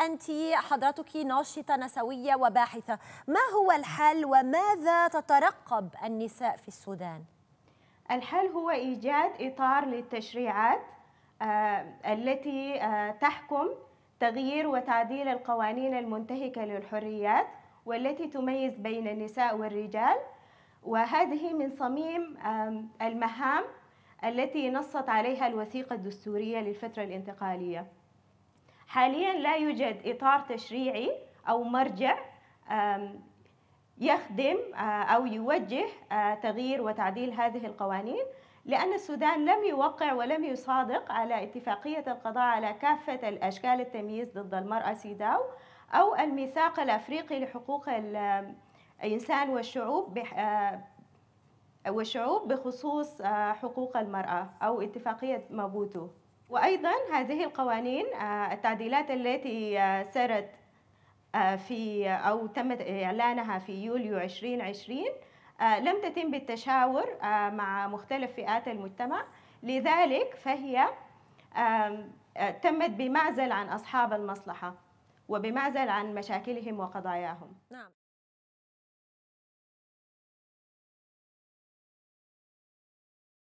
أنت حضرتك ناشطة نسوية وباحثة ما هو الحل وماذا تترقب النساء في السودان؟ الحل هو إيجاد إطار للتشريعات آه، التي آه، تحكم تغيير وتعديل القوانين المنتهكة للحريات والتي تميز بين النساء والرجال وهذه من صميم المهام التي نصت عليها الوثيقة الدستورية للفترة الانتقالية حاليا لا يوجد إطار تشريعي أو مرجع يخدم أو يوجه تغيير وتعديل هذه القوانين لأن السودان لم يوقع ولم يصادق على اتفاقية القضاء على كافة الأشكال التمييز ضد المرأة سيداو أو الميثاق الأفريقي لحقوق الإنسان والشعوب والشعوب بخصوص حقوق المرأة أو اتفاقية مابوتو وايضا هذه القوانين آه، التعديلات التي آه، سرت آه، في او تمت اعلانها في يوليو 2020 لم تتم بالتشاور مع مختلف فئات المجتمع لذلك فهي تمت بمعزل عن اصحاب المصلحه وبمعزل عن مشاكلهم وقضاياهم نعم.